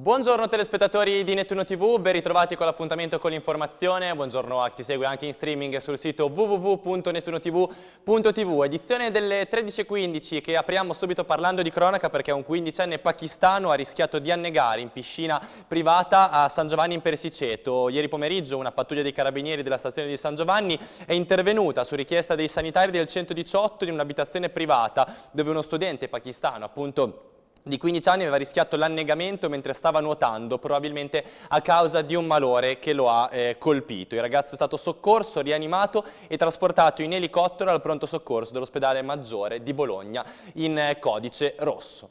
Buongiorno telespettatori di Nettuno TV, ben ritrovati con l'appuntamento con l'informazione, buongiorno a chi ci segue anche in streaming sul sito www.nettunotv.tv, edizione delle 13.15 che apriamo subito parlando di cronaca perché un quindicenne pakistano ha rischiato di annegare in piscina privata a San Giovanni in Persiceto. Ieri pomeriggio una pattuglia dei carabinieri della stazione di San Giovanni è intervenuta su richiesta dei sanitari del 118 in un'abitazione privata dove uno studente pakistano appunto di 15 anni aveva rischiato l'annegamento mentre stava nuotando, probabilmente a causa di un malore che lo ha eh, colpito. Il ragazzo è stato soccorso, rianimato e trasportato in elicottero al pronto soccorso dell'ospedale maggiore di Bologna in eh, codice rosso.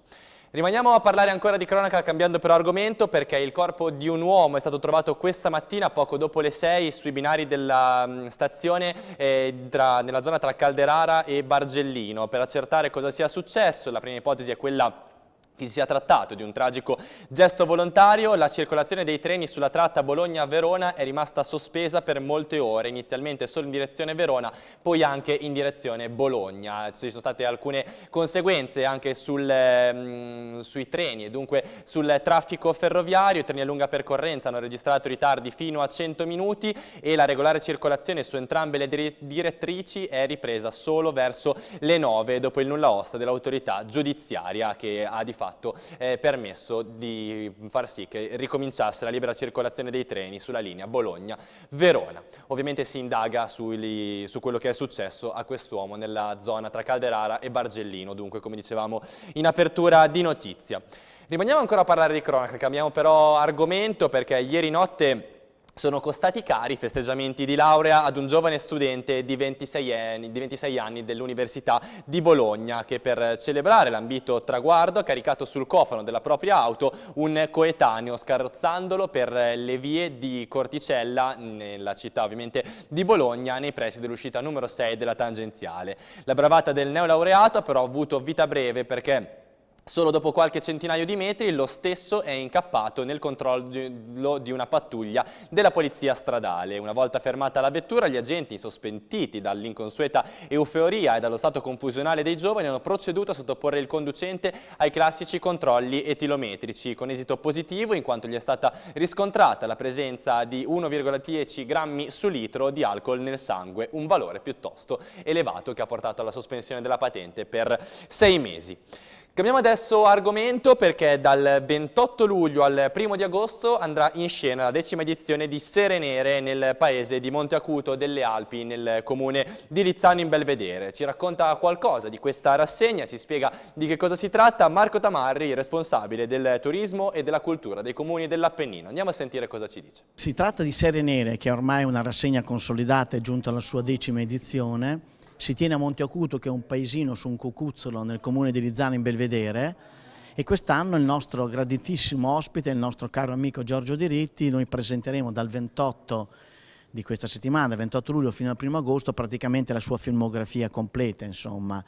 Rimaniamo a parlare ancora di cronaca cambiando però argomento perché il corpo di un uomo è stato trovato questa mattina poco dopo le 6 sui binari della mm, stazione eh, tra, nella zona tra Calderara e Bargellino. Per accertare cosa sia successo la prima ipotesi è quella si sia trattato di un tragico gesto volontario, la circolazione dei treni sulla tratta Bologna-Verona è rimasta sospesa per molte ore, inizialmente solo in direzione Verona, poi anche in direzione Bologna. Ci sono state alcune conseguenze anche sul, mh, ehm, sui treni e dunque sul traffico ferroviario, i treni a lunga percorrenza hanno registrato ritardi fino a 100 minuti e la regolare circolazione su entrambe le direttrici è ripresa solo verso le 9 dopo il nulla osta dell'autorità giudiziaria che ha di fatto fatto eh, permesso di far sì che ricominciasse la libera circolazione dei treni sulla linea Bologna-Verona. Ovviamente si indaga sui, su quello che è successo a quest'uomo nella zona tra Calderara e Bargellino, dunque come dicevamo in apertura di notizia. Rimaniamo ancora a parlare di cronaca, cambiamo però argomento perché ieri notte sono costati cari i festeggiamenti di laurea ad un giovane studente di 26 anni, anni dell'Università di Bologna che per celebrare l'ambito traguardo ha caricato sul cofano della propria auto un coetaneo scarrozzandolo per le vie di Corticella nella città ovviamente di Bologna nei pressi dell'uscita numero 6 della tangenziale. La bravata del neolaureato ha però avuto vita breve perché Solo dopo qualche centinaio di metri lo stesso è incappato nel controllo di una pattuglia della polizia stradale. Una volta fermata la vettura, gli agenti, sospentiti dall'inconsueta euforia e dallo stato confusionale dei giovani, hanno proceduto a sottoporre il conducente ai classici controlli etilometrici, con esito positivo in quanto gli è stata riscontrata la presenza di 1,10 grammi su litro di alcol nel sangue, un valore piuttosto elevato che ha portato alla sospensione della patente per sei mesi. Cambiamo adesso argomento perché dal 28 luglio al 1 di agosto andrà in scena la decima edizione di Sere Nere nel paese di Monte Acuto delle Alpi nel comune di Rizzano in Belvedere. Ci racconta qualcosa di questa rassegna, ci spiega di che cosa si tratta Marco Tamarri, responsabile del turismo e della cultura dei comuni dell'Appennino. Andiamo a sentire cosa ci dice. Si tratta di Sere Nere che è ormai una rassegna consolidata e giunta alla sua decima edizione si tiene a Monte Acuto che è un paesino su un cucuzzolo nel comune di Rizzano in Belvedere e quest'anno il nostro graditissimo ospite, il nostro caro amico Giorgio Diritti, noi presenteremo dal 28 di questa settimana, 28 luglio fino al 1 agosto, praticamente la sua filmografia completa, insomma,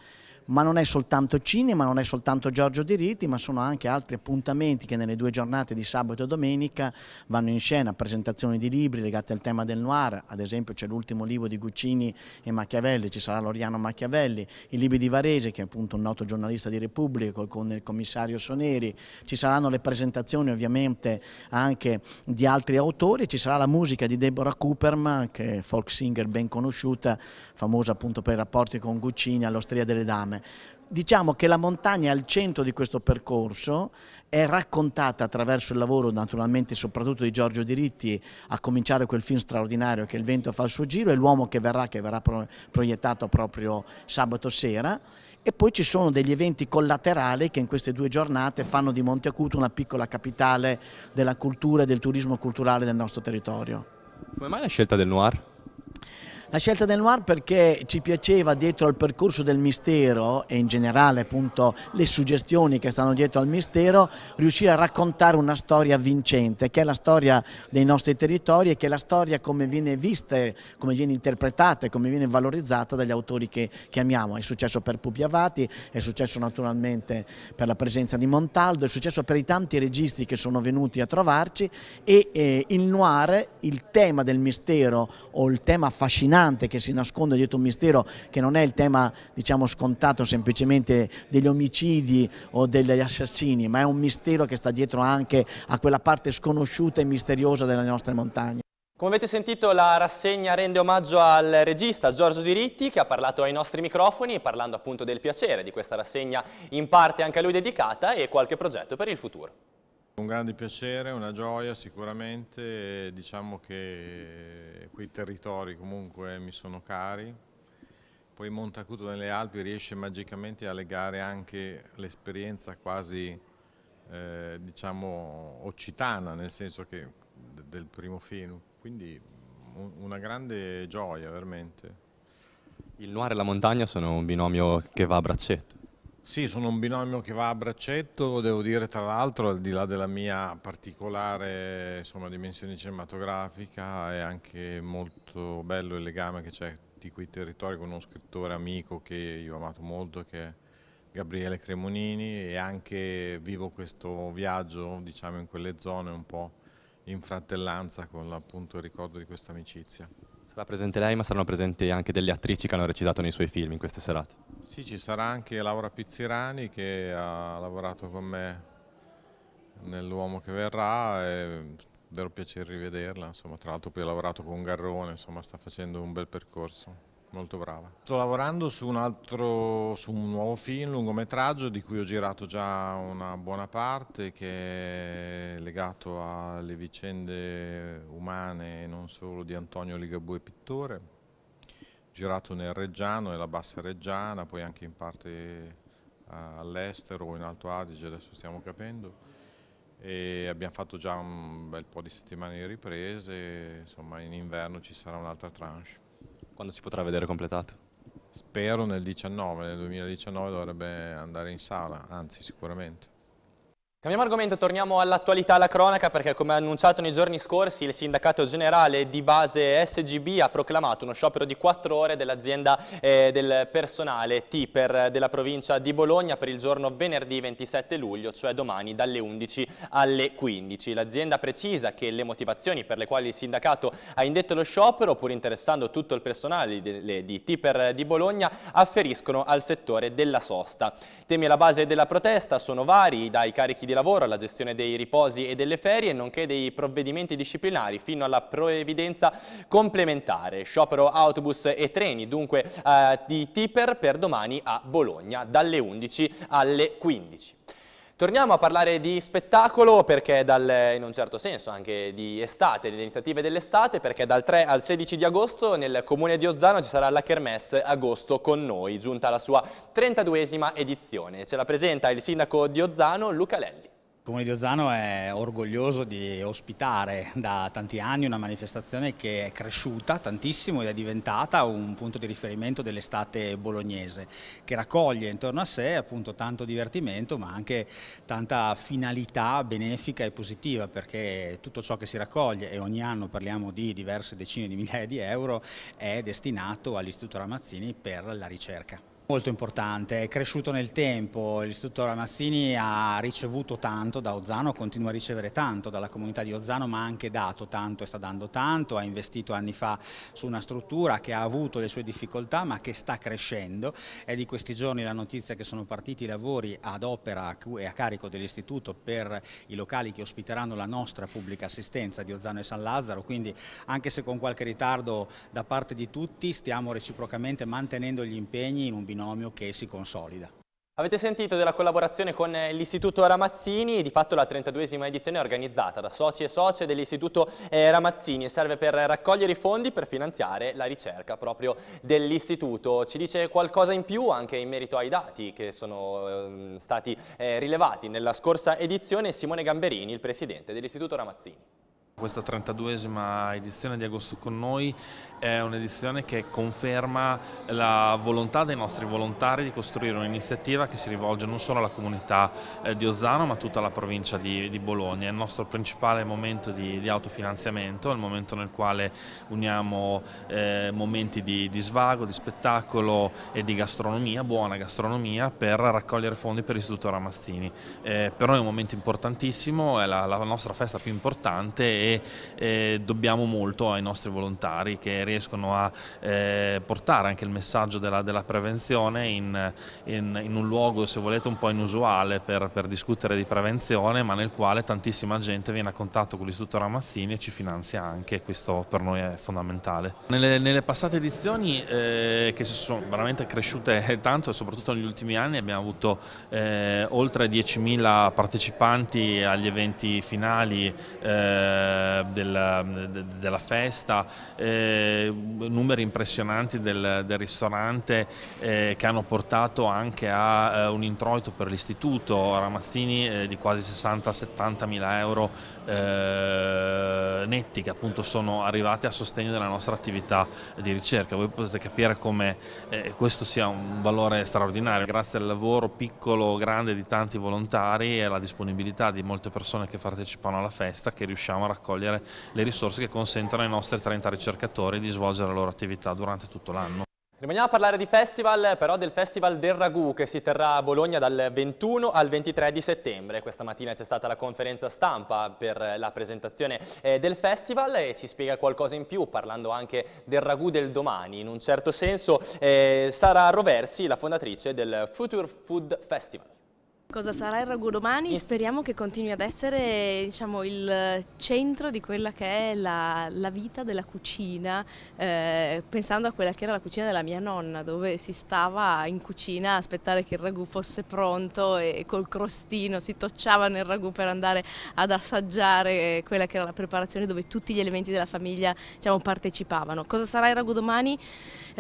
ma non è soltanto cinema, non è soltanto Giorgio Diritti, ma sono anche altri appuntamenti che nelle due giornate di sabato e domenica vanno in scena, presentazioni di libri legati al tema del noir, ad esempio c'è l'ultimo libro di Guccini e Machiavelli, ci sarà Loriano Machiavelli, i libri di Varese che è appunto un noto giornalista di Repubblica con il commissario Soneri, ci saranno le presentazioni ovviamente anche di altri autori, ci sarà la musica di Deborah Cooperman che è folk singer ben conosciuta, famosa appunto per i rapporti con Guccini all'Osteria delle Dame diciamo che la montagna al centro di questo percorso è raccontata attraverso il lavoro naturalmente soprattutto di Giorgio Diritti a cominciare quel film straordinario che Il vento fa il suo giro e l'uomo che verrà che verrà proiettato proprio sabato sera e poi ci sono degli eventi collaterali che in queste due giornate fanno di Monte Acuto una piccola capitale della cultura e del turismo culturale del nostro territorio. Come mai la scelta del noir? La scelta del noir perché ci piaceva dietro al percorso del mistero e in generale appunto le suggestioni che stanno dietro al mistero riuscire a raccontare una storia vincente che è la storia dei nostri territori e che è la storia come viene vista, come viene interpretata e come viene valorizzata dagli autori che, chiamiamo. È successo per Pupi Avati, è successo naturalmente per la presenza di Montaldo, è successo per i tanti registi che sono venuti a trovarci e eh, il noir, il tema del mistero o il tema affascinante affascinante che si nasconde dietro un mistero che non è il tema diciamo scontato semplicemente degli omicidi o degli assassini, ma è un mistero che sta dietro anche a quella parte sconosciuta e misteriosa delle nostre montagne. Come avete sentito la rassegna rende omaggio al regista Giorgio Diritti che ha parlato ai nostri microfoni parlando appunto del piacere di questa rassegna in parte anche a lui dedicata e qualche progetto per il futuro. Un grande piacere, una gioia sicuramente, diciamo che quei territori comunque mi sono cari, poi Montacuto nelle Alpi riesce magicamente a legare anche l'esperienza quasi eh, diciamo occitana, nel senso che del primo film, quindi una grande gioia veramente. Il noir e la montagna sono un binomio che va a braccetto. Sì, sono un binomio che va a braccetto, devo dire tra l'altro al di là della mia particolare insomma, dimensione cinematografica è anche molto bello il legame che c'è di quei territori con uno scrittore amico che io ho amato molto che è Gabriele Cremonini e anche vivo questo viaggio diciamo in quelle zone un po' in fratellanza con appunto il ricordo di questa amicizia. Sarà presente lei, ma saranno presenti anche delle attrici che hanno recitato nei suoi film in queste serate. Sì, ci sarà anche Laura Pizzirani che ha lavorato con me nell'uomo che verrà, è vero piacere rivederla, insomma, tra l'altro poi ha lavorato con Garrone, insomma, sta facendo un bel percorso molto brava. Sto lavorando su un, altro, su un nuovo film, lungometraggio, di cui ho girato già una buona parte, che è legato alle vicende umane e non solo di Antonio Ligabue Pittore, girato nel Reggiano, nella Bassa Reggiana, poi anche in parte eh, all'estero in Alto Adige, adesso stiamo capendo. E abbiamo fatto già un bel po' di settimane di riprese, insomma in inverno ci sarà un'altra tranche. Quando si potrà vedere completato? Spero nel 19, nel 2019 dovrebbe andare in sala, anzi sicuramente. Cambiamo argomento, torniamo all'attualità, alla cronaca, perché come annunciato nei giorni scorsi il sindacato generale di base SGB ha proclamato uno sciopero di quattro ore dell'azienda eh, del personale Tiper della provincia di Bologna per il giorno venerdì 27 luglio, cioè domani dalle 11 alle 15. L'azienda precisa che le motivazioni per le quali il sindacato ha indetto lo sciopero, pur interessando tutto il personale di, di Tiper di Bologna, afferiscono al settore della sosta. Temi alla base della protesta sono vari, dai carichi di di lavoro, alla gestione dei riposi e delle ferie, nonché dei provvedimenti disciplinari fino alla previdenza complementare. Sciopero autobus e treni, dunque eh, di Tipper per domani a Bologna dalle 11 alle 15. Torniamo a parlare di spettacolo perché dal, in un certo senso anche di estate, delle iniziative dell'estate, perché dal 3 al 16 di agosto nel comune di Ozzano ci sarà la Kermesse Agosto con noi, giunta alla sua 32esima edizione. Ce la presenta il sindaco di Ozzano Luca Lelli. Il Comune di Ozzano è orgoglioso di ospitare da tanti anni una manifestazione che è cresciuta tantissimo ed è diventata un punto di riferimento dell'estate bolognese, che raccoglie intorno a sé appunto tanto divertimento ma anche tanta finalità benefica e positiva perché tutto ciò che si raccoglie, e ogni anno parliamo di diverse decine di migliaia di euro, è destinato all'Istituto Ramazzini per la ricerca. Molto importante, è cresciuto nel tempo, l'istituto Ramazzini ha ricevuto tanto da Ozzano, continua a ricevere tanto dalla comunità di Ozzano ma ha anche dato tanto e sta dando tanto, ha investito anni fa su una struttura che ha avuto le sue difficoltà ma che sta crescendo, è di questi giorni la notizia che sono partiti i lavori ad opera e a carico dell'istituto per i locali che ospiteranno la nostra pubblica assistenza di Ozzano e San Lazzaro, quindi anche se con qualche ritardo da parte di tutti stiamo reciprocamente mantenendo gli impegni in un binomio binomio che si consolida. Avete sentito della collaborazione con eh, l'Istituto Ramazzini, di fatto la 32esima edizione è organizzata da soci e socie dell'Istituto eh, Ramazzini e serve per raccogliere i fondi per finanziare la ricerca proprio dell'Istituto. Ci dice qualcosa in più anche in merito ai dati che sono ehm, stati eh, rilevati nella scorsa edizione Simone Gamberini, il presidente dell'Istituto Ramazzini. Questa 32esima edizione di Agosto con noi è un'edizione che conferma la volontà dei nostri volontari di costruire un'iniziativa che si rivolge non solo alla comunità eh, di Ozzano ma a tutta la provincia di, di, Bologna. È il nostro principale momento di, di autofinanziamento, il momento nel quale uniamo eh, momenti di, di, svago, di spettacolo e di gastronomia, buona gastronomia, per raccogliere fondi per l'Istituto Ramazzini. Eh, per noi è un momento importantissimo, è la, la nostra festa più importante eh, dobbiamo molto ai nostri volontari che riescono a eh, portare anche il messaggio della, della prevenzione in, in, in, un luogo se volete un po' inusuale per, per, discutere di prevenzione ma nel quale tantissima gente viene a contatto con l'Istituto Ramazzini e ci finanzia anche, questo per noi è fondamentale. Nelle, nelle passate edizioni eh, che sono veramente cresciute tanto e soprattutto negli ultimi anni abbiamo avuto eh, oltre 10.000 partecipanti agli eventi finali eh, della, della, festa, eh, numeri impressionanti del, del ristorante eh, che hanno portato anche a uh, un introito per l'istituto, Ramazzini eh, di quasi 60-70 mila euro eh, netti che appunto sono arrivati a sostegno della nostra attività di ricerca. Voi potete capire come eh, questo sia un valore straordinario, grazie al lavoro piccolo, grande di tanti volontari e alla disponibilità di molte persone che partecipano alla festa che riusciamo a raccontare raccogliere le risorse che consentono ai nostri 30 ricercatori di svolgere la loro attività durante tutto l'anno. Rimaniamo a parlare di festival, però del Festival del Ragù che si terrà a Bologna dal 21 al 23 di settembre. Questa mattina c'è stata la conferenza stampa per la presentazione eh, del festival e ci spiega qualcosa in più parlando anche del Ragù del domani. In un certo senso eh, Sara Roversi, la fondatrice del Future Food Festival. Cosa sarà il ragù domani? Speriamo che continui ad essere diciamo, il centro di quella che è la, la vita della cucina, eh, pensando a quella che era la cucina della mia nonna, dove si stava in cucina a aspettare che il ragù fosse pronto e col crostino si tocciava nel ragù per andare ad assaggiare quella che era la preparazione dove tutti gli elementi della famiglia diciamo, partecipavano. Cosa sarà il ragù domani?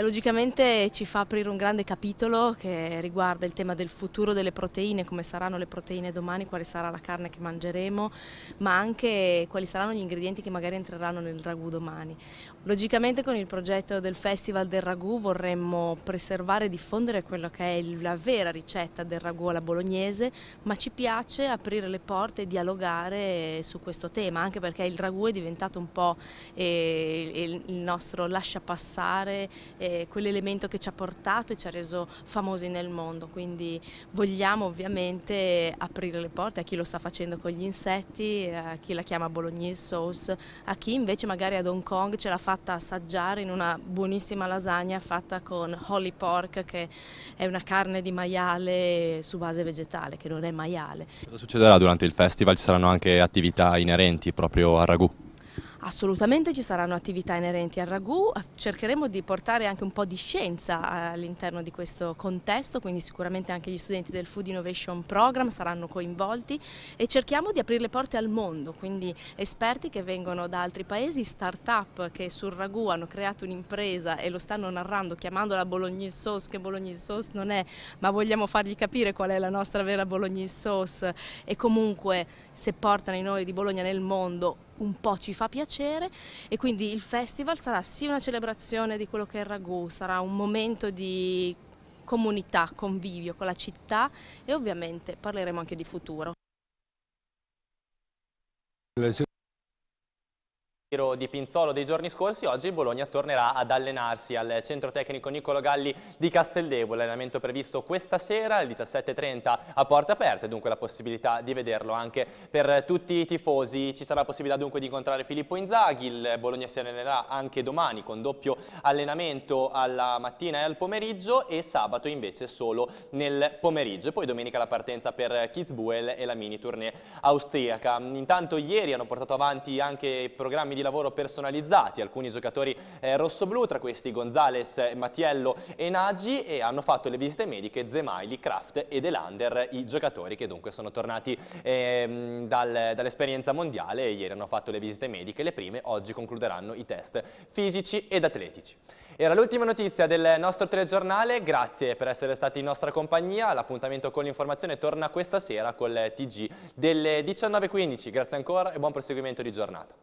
logicamente ci fa aprire un grande capitolo che riguarda il tema del futuro delle proteine, come saranno le proteine domani, quale sarà la carne che mangeremo, ma anche quali saranno gli ingredienti che magari entreranno nel ragù domani. Logicamente con il progetto del Festival del Ragù vorremmo preservare e diffondere quella che è la vera ricetta del ragù alla bolognese, ma ci piace aprire le porte e dialogare su questo tema, anche perché il ragù è diventato un po' eh, il nostro lasciapassare. Eh, quell'elemento che ci ha portato e ci ha reso famosi nel mondo, quindi vogliamo ovviamente aprire le porte a chi lo sta facendo con gli insetti, a chi la chiama bolognese sauce, a chi invece magari ad Hong Kong ce l'ha fatta assaggiare in una buonissima lasagna fatta con holly pork che è una carne di maiale su base vegetale che non è maiale. Cosa succederà durante il festival? Ci saranno anche attività inerenti proprio al ragù? Assolutamente ci saranno attività inerenti al ragù, cercheremo di portare anche un po' di scienza eh, all'interno di questo contesto, quindi sicuramente anche gli studenti del Food Innovation Program saranno coinvolti e cerchiamo di aprire le porte al mondo, quindi esperti che vengono da altri paesi, start-up che sul ragù hanno creato un'impresa e lo stanno narrando chiamandola Bolognese Sauce, che Bolognese Sauce non è, ma vogliamo fargli capire qual è la nostra vera Bolognese Sauce e comunque se portano i noi di Bologna nel mondo un po' ci fa piacere e quindi il festival sarà sì una celebrazione di quello che è il ragù, sarà un momento di comunità, convivio con la città e ovviamente parleremo anche di futuro giro di Pinzolo dei giorni scorsi, oggi il Bologna tornerà ad allenarsi al centro tecnico Niccolo Galli di Casteldevo. L'allenamento previsto questa sera alle 17.30 a porte aperte, dunque la possibilità di vederlo anche per tutti i tifosi. Ci sarà la possibilità dunque di incontrare Filippo Inzaghi, il Bologna si allenerà anche domani con doppio allenamento alla mattina e al pomeriggio e sabato invece solo nel pomeriggio. E poi domenica la partenza per Kitzbühel e la mini tournée austriaca. Intanto ieri hanno portato avanti anche i programmi di di lavoro personalizzati, alcuni giocatori eh, rossoblù, tra questi Gonzales, Mattiello e Nagi e hanno fatto le visite mediche Zemaili, Kraft e Delander, i giocatori che dunque sono tornati eh, dal, dall'esperienza mondiale, ieri hanno fatto le visite mediche, le prime, oggi concluderanno i test fisici ed atletici. Era l'ultima notizia del nostro telegiornale, grazie per essere stati in nostra compagnia, l'appuntamento con l'informazione torna questa sera col TG delle 19.15, grazie ancora e buon proseguimento di giornata.